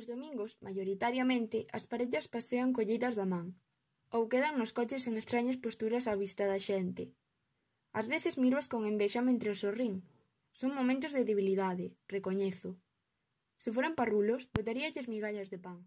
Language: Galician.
Os domingos, maioritariamente, as parellas pasean collidas da man, ou quedan nos coches en extrañas posturas á vista da xente. Ás veces miroas con envexa mentre o sorrín. Son momentos de debilidade, recoñezo. Se foran parrulos, botaríalles migallas de pan.